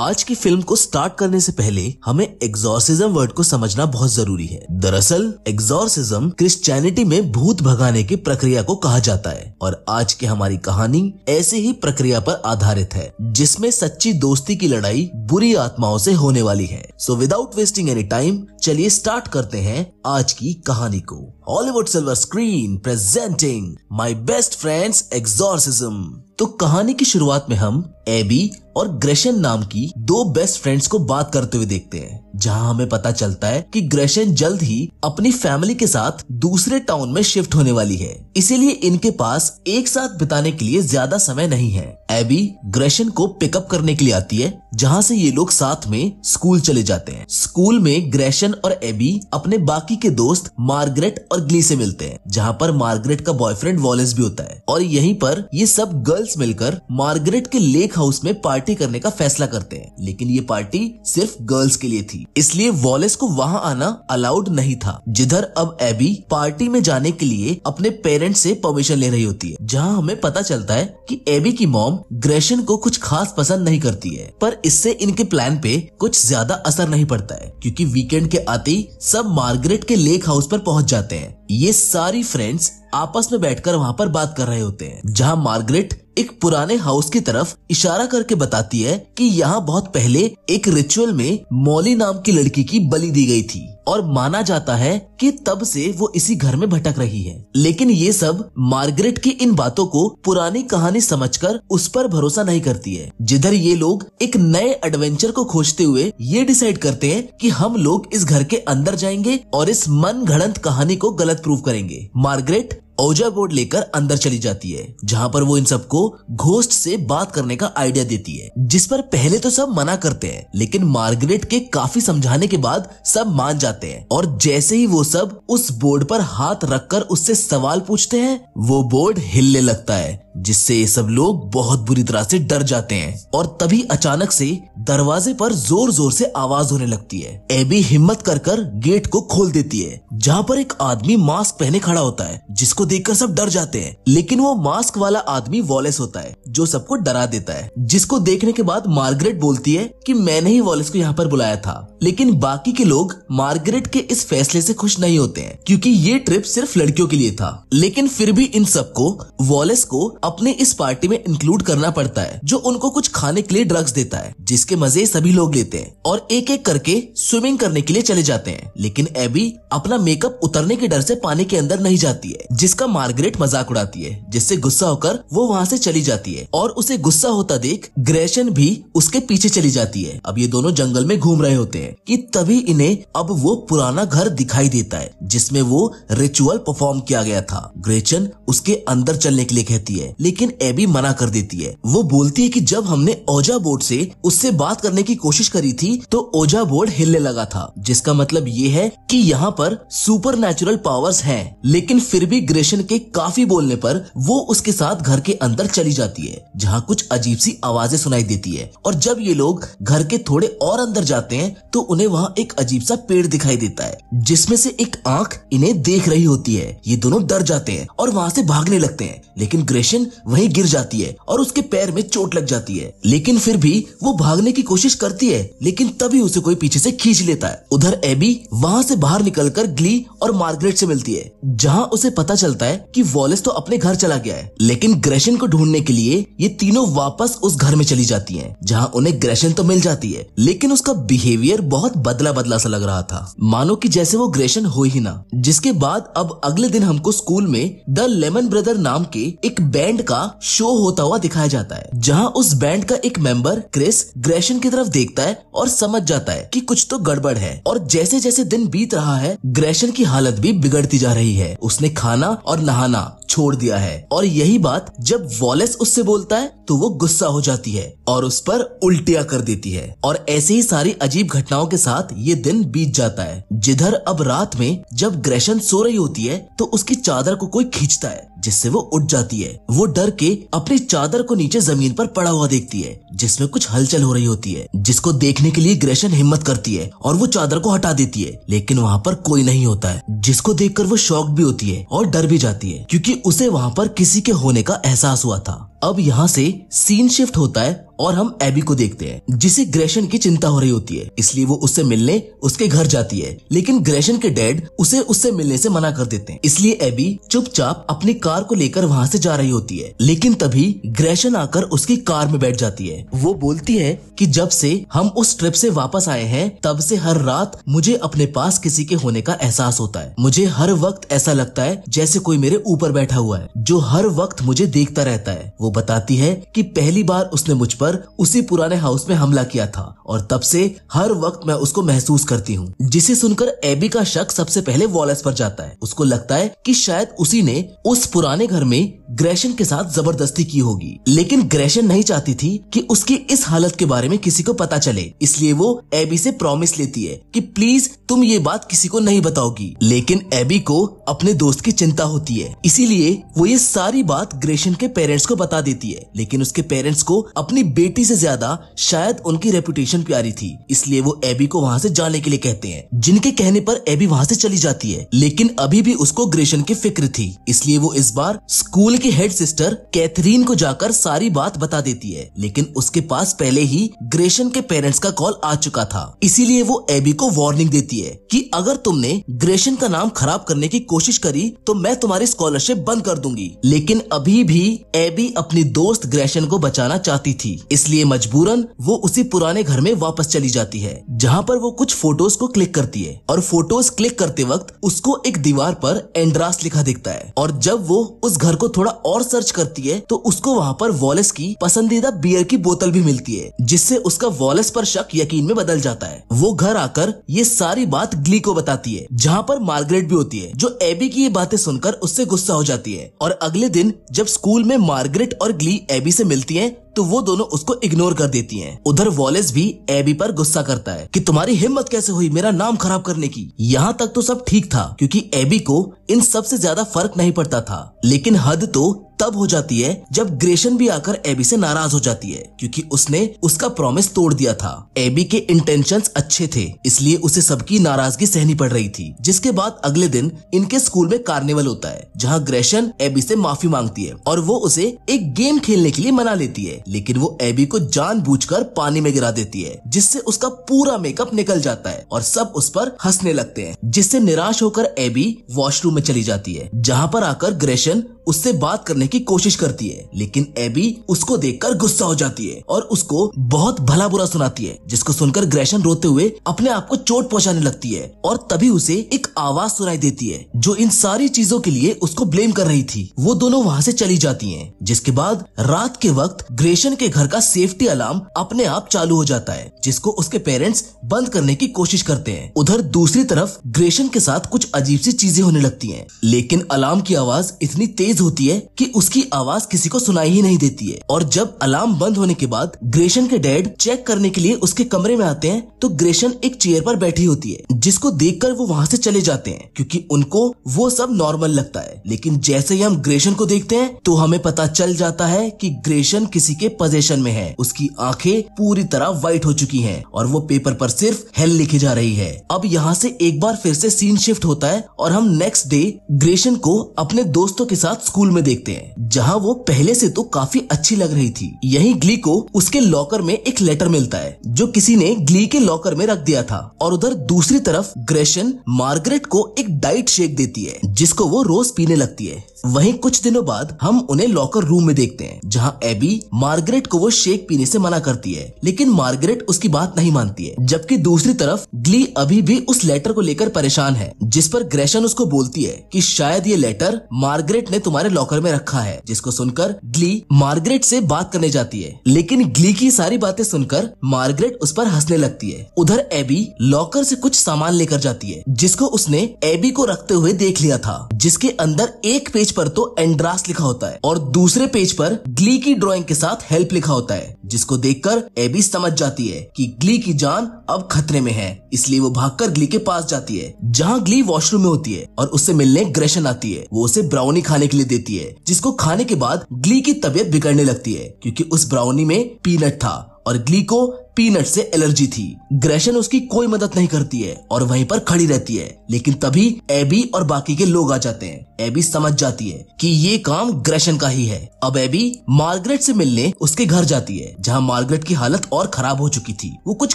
आज की फिल्म को स्टार्ट करने से पहले हमें एग्जॉर्सिज्म वर्ड को समझना बहुत जरूरी है दरअसल एग्जॉर्सिज्म क्रिश्चियनिटी में भूत भगाने की प्रक्रिया को कहा जाता है और आज की हमारी कहानी ऐसी ही प्रक्रिया पर आधारित है जिसमें सच्ची दोस्ती की लड़ाई बुरी आत्माओं से होने वाली है so without wasting any time चलिए स्टार्ट करते हैं आज की कहानी को Hollywood silver screen presenting my best friend's exorcism तो कहानी की शुरुआत में हम एबी और ग्रेशन नाम की दो बेस्ट फ्रेंड्स को बात करते हुए देखते हैं जहां हमें पता चलता है कि ग्रेशन जल्द ही अपनी फैमिली के साथ दूसरे टाउन में शिफ्ट होने वाली है इसीलिए इनके पास एक साथ बिताने के लिए ज्यादा समय नहीं है एबी ग्रेशन को पिकअप करने के लिए आती है जहां से ये लोग साथ में स्कूल चले जाते हैं स्कूल में ग्रेशन और एबी अपने बाकी के दोस्त मार्गरेट और ग्ली से मिलते हैं जहां पर मार्गरेट का बॉयफ्रेंड वॉलेस भी होता है और यहीं पर ये सब गर्ल्स मिलकर मार्गरेट के लेक हाउस में पार्टी करने का फैसला करते हैं लेकिन ये पार्टी सिर्फ गर्ल्स के लिए थी इसलिए वॉलेस को वहाँ आना अलाउड नहीं था जिधर अब एबी पार्टी में जाने के लिए अपने पेरेंट्स से परमिशन ले रही होती है जहाँ हमें पता चलता है कि एबी की मॉम ग्रेशन को कुछ खास पसंद नहीं करती है पर इससे इनके प्लान पे कुछ ज्यादा असर नहीं पड़ता है क्योंकि वीकेंड के आते ही सब मार्गरेट के लेक हाउस पर पहुंच जाते हैं ये सारी फ्रेंड्स आपस में बैठकर वहां पर बात कर रहे होते हैं जहां मार्गरेट एक पुराने हाउस की तरफ इशारा करके बताती है कि यहाँ बहुत पहले एक रिचुअल में मौली नाम की लड़की की बलि दी गई थी और माना जाता है कि तब से वो इसी घर में भटक रही है लेकिन ये सब मार्गरेट की इन बातों को पुरानी कहानी समझकर उस पर भरोसा नहीं करती है जिधर ये लोग एक नए एडवेंचर को खोजते हुए ये डिसाइड करते हैं कि हम लोग इस घर के अंदर जाएंगे और इस मन घड़ंत कहानी को गलत प्रूव करेंगे मार्गरेट औजा बोर्ड लेकर अंदर चली जाती है जहाँ पर वो इन सबको घोस्ट से बात करने का आइडिया देती है जिस पर पहले तो सब मना करते हैं लेकिन मार्गरेट के काफी समझाने के बाद सब मान जाते हैं और जैसे ही वो सब उस बोर्ड पर हाथ रखकर उससे सवाल पूछते हैं वो बोर्ड हिलने लगता है जिससे ये सब लोग बहुत बुरी तरह से डर जाते हैं और तभी अचानक से दरवाजे पर जोर जोर से आवाज होने लगती है एबी हिम्मत कर कर गेट को खोल देती है जहाँ पर एक आदमी मास्क पहने खड़ा होता है जिसको देखकर सब डर जाते हैं लेकिन वो मास्क वाला आदमी वॉलेस होता है जो सबको डरा देता है जिसको देखने के बाद मार्गरेट बोलती है की मैंने ही वॉलेस को यहाँ पर बुलाया था लेकिन बाकी के लोग मार्गरेट के इस फैसले से खुश नहीं होते हैं क्योंकि ये ट्रिप सिर्फ लड़कियों के लिए था लेकिन फिर भी इन सबको वॉलेस को अपने इस पार्टी में इंक्लूड करना पड़ता है जो उनको कुछ खाने के लिए ड्रग्स देता है जिसके मजे सभी लोग लेते हैं और एक एक करके स्विमिंग करने के लिए चले जाते हैं लेकिन एबी अपना मेकअप उतरने के डर से पानी के अंदर नहीं जाती है जिसका मार्गरेट मजाक उड़ाती है जिससे गुस्सा होकर वो वहाँ से चली जाती है और उसे गुस्सा होता देख ग्रेशन भी उसके पीछे चली जाती है अब ये दोनों जंगल में घूम रहे होते हैं कि तभी इन्हें अब वो पुराना घर दिखाई देता है जिसमें वो रिचुअल परफॉर्म किया गया था ग्रेचन उसके अंदर चलने के लिए कहती है लेकिन एबी मना कर देती है वो बोलती है कि जब हमने ओजा बोर्ड से उससे बात करने की कोशिश करी थी तो ओजा बोर्ड हिलने लगा था जिसका मतलब ये है कि यहाँ पर सुपर नेचुरल पावर्स है लेकिन फिर भी ग्रेशन के काफी बोलने पर वो उसके साथ घर के अंदर चली जाती है जहाँ कुछ अजीब सी आवाजें सुनाई देती है और जब ये लोग घर के थोड़े और अंदर जाते हैं तो उन्हें वहाँ एक अजीब सा पेड़ दिखाई देता है जिसमें से एक आंख इन्हें देख रही होती है ये दोनों डर जाते हैं और वहाँ से भागने लगते हैं लेकिन ग्रेशन रोशन वहीं गिर जाती है और उसके पैर में चोट लग जाती है लेकिन फिर भी वो भागने की कोशिश करती है लेकिन तभी उसे कोई पीछे से खींच लेता है उधर एबी वहाँ से बाहर निकलकर ग्ली और मार्गरेट से मिलती है जहाँ उसे पता चलता है कि वॉलेस तो अपने घर चला गया है लेकिन ग्रेशन को ढूंढने के लिए ये तीनों वापस उस घर में चली जाती है जहाँ उन्हें ग्रेशन तो मिल जाती है लेकिन उसका बिहेवियर बहुत बदला बदला सा लग रहा था मानो की जैसे वो ग्रेशन हो ही ना जिसके बाद अब अगले दिन हमको स्कूल में द लेमन ब्रदर नाम के एक बैंड बैंड का शो होता हुआ दिखाया जाता है जहां उस बैंड का एक मेंबर क्रिस ग्रेशन की तरफ देखता है और समझ जाता है कि कुछ तो गड़बड़ है और जैसे जैसे दिन बीत रहा है ग्रेशन की हालत भी बिगड़ती जा रही है उसने खाना और नहाना छोड़ दिया है और यही बात जब वॉलेस उससे बोलता है तो वो गुस्सा हो जाती है और उस पर उल्टिया कर देती है और ऐसे ही सारी अजीब घटनाओं के साथ ये दिन बीत जाता है जिधर अब रात में जब ग्रेशन सो रही होती है तो उसकी चादर को कोई खींचता है जिससे वो उठ जाती है वो डर के अपनी चादर को नीचे जमीन पर पड़ा हुआ देखती है जिसमें कुछ हलचल हो रही होती है जिसको देखने के लिए ग्रेशन हिम्मत करती है और वो चादर को हटा देती है लेकिन वहाँ पर कोई नहीं होता है जिसको देख वो शौक भी होती है और डर भी जाती है क्यूँकी उसे वहां पर किसी के होने का एहसास हुआ था अब यहाँ से सीन शिफ्ट होता है और हम एबी को देखते हैं जिसे ग्रेशन की चिंता हो रही होती है इसलिए वो उससे मिलने उसके घर जाती है लेकिन ग्रेशन के डैड उसे उससे मिलने से मना कर देते हैं इसलिए एबी चुपचाप अपनी कार को लेकर वहाँ से जा रही होती है लेकिन तभी ग्रेशन आकर उसकी कार में बैठ जाती है वो बोलती है कि जब से हम उस ट्रिप से वापस आए हैं तब से हर रात मुझे अपने पास किसी के होने का एहसास होता है मुझे हर वक्त ऐसा लगता है जैसे कोई मेरे ऊपर बैठा हुआ है जो हर वक्त मुझे देखता रहता है वो बताती है कि पहली बार उसने मुझ पर पर उसी पुराने हाउस में हमला किया था और तब से हर वक्त मैं उसको महसूस करती हूँ जिसे सुनकर एबी का शक सबसे पहले वॉलेस पर जाता है उसको लगता है कि शायद उसी ने उस पुराने घर में ग्रेशन के साथ जबरदस्ती की होगी लेकिन ग्रेशन नहीं चाहती थी कि उसकी इस हालत के बारे में किसी को पता चले इसलिए वो एबी से प्रॉमिस लेती है कि प्लीज तुम ये बात किसी को नहीं बताओगी लेकिन एबी को अपने दोस्त की चिंता होती है इसीलिए वो ये सारी बात ग्रेशन के पेरेंट्स को बता देती है लेकिन उसके पेरेंट्स को अपनी बेटी से ज्यादा शायद उनकी रेपुटेशन प्यारी थी इसलिए वो एबी को वहाँ से जाने के लिए कहते हैं जिनके कहने पर एबी वहाँ से चली जाती है लेकिन अभी भी उसको ग्रेशन की फिक्र थी इसलिए वो इस बार स्कूल की हेड सिस्टर कैथरीन को जाकर सारी बात बता देती है लेकिन उसके पास पहले ही ग्रेशन के पेरेंट्स का कॉल आ चुका था इसीलिए वो एबी को वार्निंग देती है दी है कि अगर तुमने ग्रेशन का नाम खराब करने की कोशिश करी तो मैं तुम्हारी स्कॉलरशिप बंद कर दूंगी लेकिन अभी भी एबी अपनी दोस्त ग्रेशन को बचाना चाहती थी इसलिए मजबूरन वो उसी पुराने घर में वापस चली जाती है जहाँ पर वो कुछ फोटोज को क्लिक करती है और फोटोज क्लिक करते वक्त उसको एक दीवार पर एंड्रास लिखा दिखता है और जब वो उस घर को थोड़ा और सर्च करती है तो उसको वहाँ पर वॉलेस की पसंदीदा बियर की बोतल भी मिलती है जिससे उसका वॉलेस पर शक यकीन में बदल जाता है वो घर आकर ये सारी बात ग्ली को बताती है जहाँ पर मार्गरेट भी होती है जो एबी की ये बातें सुनकर उससे गुस्सा हो जाती है और अगले दिन जब स्कूल में मार्गरेट और ग्ली एबी से मिलती है तो वो दोनों उसको इग्नोर कर देती हैं। उधर वॉलेस भी एबी पर गुस्सा करता है कि तुम्हारी हिम्मत कैसे हुई मेरा नाम खराब करने की यहाँ तक तो सब ठीक था क्योंकि एबी को इन सब से ज्यादा फर्क नहीं पड़ता था लेकिन हद तो तब हो जाती है जब ग्रेशन भी आकर एबी से नाराज हो जाती है क्योंकि उसने उसका प्रॉमिस तोड़ दिया था एबी के इंटेंशंस अच्छे थे इसलिए उसे सबकी नाराजगी सहनी पड़ रही थी जिसके बाद अगले दिन इनके स्कूल में कार्निवल होता है जहां ग्रेशन एबी से माफी मांगती है और वो उसे एक गेम खेलने के लिए मना लेती है लेकिन वो एबी को जानबूझकर पानी में गिरा देती है जिससे उसका पूरा मेकअप निकल जाता है और सब उस पर हंसने लगते हैं जिससे निराश होकर एबी वॉशरूम में चली जाती है जहाँ पर आकर ग्रेशन उससे बात करने की कोशिश करती है लेकिन एबी उसको देखकर गुस्सा हो जाती है और उसको बहुत भला बुरा सुनाती है जिसको सुनकर ग्रेशन रोते हुए अपने आप को चोट पहुंचाने लगती है और तभी उसे एक आवाज सुनाई देती है जो इन सारी चीजों के लिए उसको ब्लेम कर रही थी वो दोनों वहाँ से चली जाती है जिसके बाद रात के वक्त ग्रे रेशन के घर का सेफ्टी अलार्म अपने आप चालू हो जाता है जिसको उसके पेरेंट्स बंद करने की कोशिश करते हैं उधर दूसरी तरफ ग्रेशन के साथ कुछ अजीब सी चीजें होने लगती हैं लेकिन अलार्म की आवाज इतनी तेज होती है कि उसकी आवाज किसी को सुनाई ही नहीं देती है और जब अलार्म बंद होने के बाद ग्रेशन के डैड चेक करने के लिए उसके कमरे में आते हैं तो ग्रेशन एक चेयर पर बैठी होती है जिसको कर वो वहाँ से चले जाते हैं क्योंकि उनको वो सब नॉर्मल लगता है लेकिन जैसे ही हम ग्रेशन को देखते हैं तो हमें पता चल जाता है कि ग्रेशन किसी के पोजेशन में है उसकी आंखें पूरी तरह व्हाइट हो चुकी हैं और वो पेपर पर सिर्फ हेल लिखी जा रही है अब यहाँ से एक बार फिर से सीन शिफ्ट होता है और हम नेक्स्ट डे ग्रेशन को अपने दोस्तों के साथ स्कूल में देखते हैं जहाँ वो पहले से तो काफी अच्छी लग रही थी यही ग्ली को उसके लॉकर में एक लेटर मिलता है जो किसी ने ग्ली के लॉकर में रख दिया था और उधर दूसरी तरफ ग्रेशन मार्गरेट को एक डाइट शेक देती है जिसको वो रोज पीने लगती है वहीं कुछ दिनों बाद हम उन्हें लॉकर रूम में देखते हैं जहां एबी मार्गरेट को वो शेक पीने से मना करती है लेकिन मार्गरेट उसकी बात नहीं मानती है जबकि दूसरी तरफ ग्ली अभी भी उस लेटर को लेकर परेशान है जिस पर ग्रेशन उसको बोलती है कि शायद ये लेटर मार्गरेट ने तुम्हारे लॉकर में रखा है जिसको सुनकर ग्ली मार्गरेट से बात करने जाती है लेकिन ग्ली की सारी बातें सुनकर मार्गरेट उस पर हंसने लगती है उधर एबी लॉकर से कुछ सामान लेकर जाती है जिसको उसने एबी को रखते हुए देख लिया था जिसके अंदर एक पेज पर तो एंड्रास लिखा होता है और दूसरे पेज पर ग्ली की ड्रॉइंग के साथ साथ हेल्प लिखा होता है जिसको देखकर एबी समझ जाती है कि ग्ली की जान अब खतरे में है इसलिए वो भागकर ग्ली के पास जाती है जहाँ ग्ली वॉशरूम में होती है और उससे मिलने ग्रेशन आती है वो उसे ब्राउनी खाने के लिए देती है जिसको खाने के बाद ग्ली की तबीयत बिगड़ने लगती है क्योंकि उस ब्राउनी में पीनट था और ग्ली को पीनट से एलर्जी थी ग्रेशन उसकी कोई मदद नहीं करती है और वहीं पर खड़ी रहती है लेकिन तभी एबी और बाकी के लोग आ जाते हैं एबी समझ जाती है कि ये काम ग्रेशन का ही है अब एबी मार्गरेट से मिलने उसके घर जाती है जहाँ मार्गरेट की हालत और खराब हो चुकी थी वो कुछ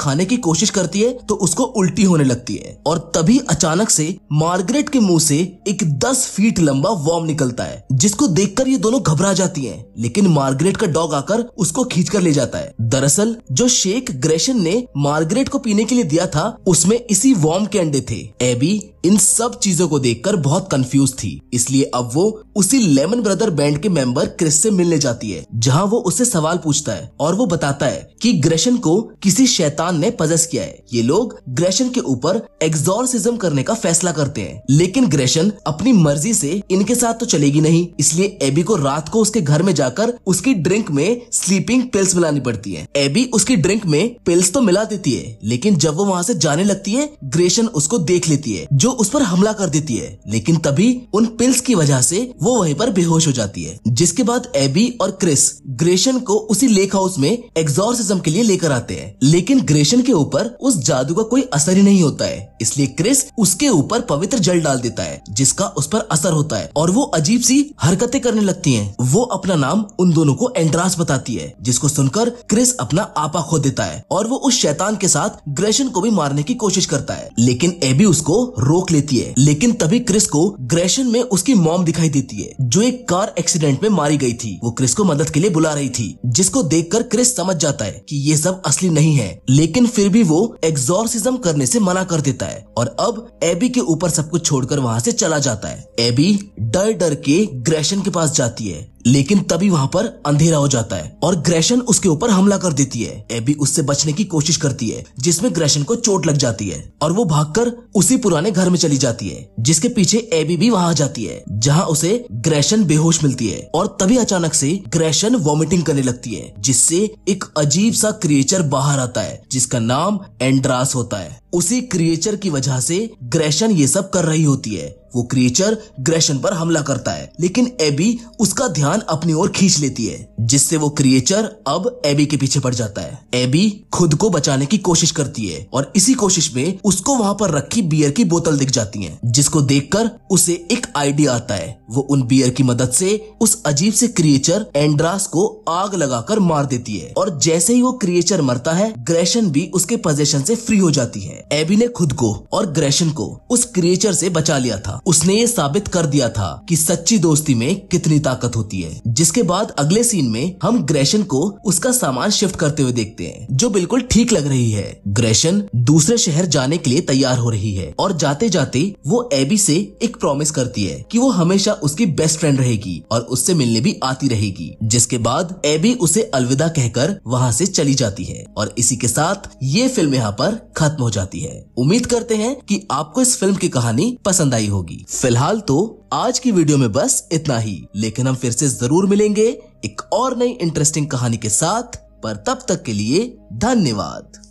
खाने की कोशिश करती है तो उसको उल्टी होने लगती है और तभी अचानक से मार्गरेट के मुंह से एक दस फीट लंबा वॉर्म निकलता है जिसको देखकर ये दोनों घबरा जाती हैं लेकिन मार्गरेट का डॉग आकर उसको खींच कर ले जाता है दरअसल जो शेख ग्रेशन ने मार्गरेट को पीने के लिए दिया था उसमें इसी वॉर्म के अंडे थे एबी इन सब चीजों को देखकर बहुत कंफ्यूज थी इसलिए अब वो उसी लेमन ब्रदर बैंड के मेंबर क्रिस से मिलने जाती है जहां वो उससे सवाल पूछता है और वो बताता है कि ग्रेशन को किसी शैतान ने पजस किया है ये लोग ग्रेशन के ऊपर एग्जॉर्सिज्म करने का फैसला करते हैं लेकिन ग्रेशन अपनी मर्जी से इनके साथ तो चलेगी नहीं इसलिए एबी को रात को उसके घर में जाकर उसकी ड्रिंक में स्लीपिंग पिल्स मिलानी पड़ती है एबी उसकी ड्रिंक में पिल्स तो मिला देती है लेकिन जब वो वहाँ से जाने लगती है ग्रेशन उसको देख लेती है जो जो उस पर हमला कर देती है लेकिन तभी उन पिल्स की वजह से वो वहीं पर बेहोश हो जाती है जिसके बाद एबी और क्रिस ग्रेशन को उसी लेक हाउस में एग्जॉर्सिज्म के लिए लेकर आते हैं लेकिन ग्रेशन के ऊपर उस जादू का कोई असर ही नहीं होता है इसलिए क्रिस उसके ऊपर पवित्र जल डाल देता है जिसका उस पर असर होता है और वो अजीब सी हरकतें करने लगती है वो अपना नाम उन दोनों को एंड्रास बताती है जिसको सुनकर क्रिस अपना आपा खो देता है और वो उस शैतान के साथ ग्रेशन को भी मारने की कोशिश करता है लेकिन एबी उसको रोक रोक लेती है लेकिन तभी क्रिस को ग्रेशन में उसकी मॉम दिखाई देती है जो एक कार एक्सीडेंट में मारी गई थी वो क्रिस को मदद के लिए बुला रही थी जिसको देखकर क्रिस समझ जाता है कि ये सब असली नहीं है लेकिन फिर भी वो एग्जोरसिज्म करने से मना कर देता है और अब एबी के ऊपर सब कुछ छोड़कर वहाँ से चला जाता है एबी डर डर के ग्रेशन के पास जाती है लेकिन तभी वहाँ पर अंधेरा हो जाता है और ग्रेशन उसके ऊपर हमला कर देती है एबी उससे बचने की कोशिश करती है जिसमें ग्रेशन को चोट लग जाती है और वो भागकर उसी पुराने घर में चली जाती है जिसके पीछे एबी भी वहाँ आ जाती है जहाँ उसे ग्रेशन बेहोश मिलती है और तभी अचानक से ग्रेशन वॉमिटिंग करने लगती है जिससे एक अजीब सा क्रिएचर बाहर आता है जिसका नाम एंड्रास होता है उसी क्रिएचर की वजह से ग्रेशन ये सब कर रही होती है वो क्रिएचर ग्रेशन पर हमला करता है लेकिन एबी उसका ध्यान अपनी ओर खींच लेती है जिससे वो क्रिएचर अब एबी के पीछे पड़ जाता है एबी खुद को बचाने की कोशिश करती है और इसी कोशिश में उसको वहां पर रखी बियर की बोतल दिख जाती है जिसको देखकर उसे एक आइडिया आता है वो उन बियर की मदद से उस अजीब से क्रिएचर एंड्रास को आग लगाकर मार देती है और जैसे ही वो क्रिएचर मरता है ग्रेशन भी उसके पोजेशन से फ्री हो जाती है एबी ने खुद को और ग्रेशन को उस क्रिएचर से बचा लिया था उसने ये साबित कर दिया था कि सच्ची दोस्ती में कितनी ताकत होती है जिसके बाद अगले सीन में हम ग्रेशन को उसका सामान शिफ्ट करते हुए देखते हैं जो बिल्कुल ठीक लग रही है ग्रेशन दूसरे शहर जाने के लिए तैयार हो रही है और जाते जाते वो एबी से एक प्रॉमिस करती है कि वो हमेशा उसकी बेस्ट फ्रेंड रहेगी और उससे मिलने भी आती रहेगी जिसके बाद एबी उसे अलविदा कहकर वहाँ से चली जाती है और इसी के साथ ये फिल्म यहाँ पर खत्म हो जाती जाती है उम्मीद करते हैं कि आपको इस फिल्म की कहानी पसंद आई होगी फिलहाल तो आज की वीडियो में बस इतना ही लेकिन हम फिर से जरूर मिलेंगे एक और नई इंटरेस्टिंग कहानी के साथ पर तब तक के लिए धन्यवाद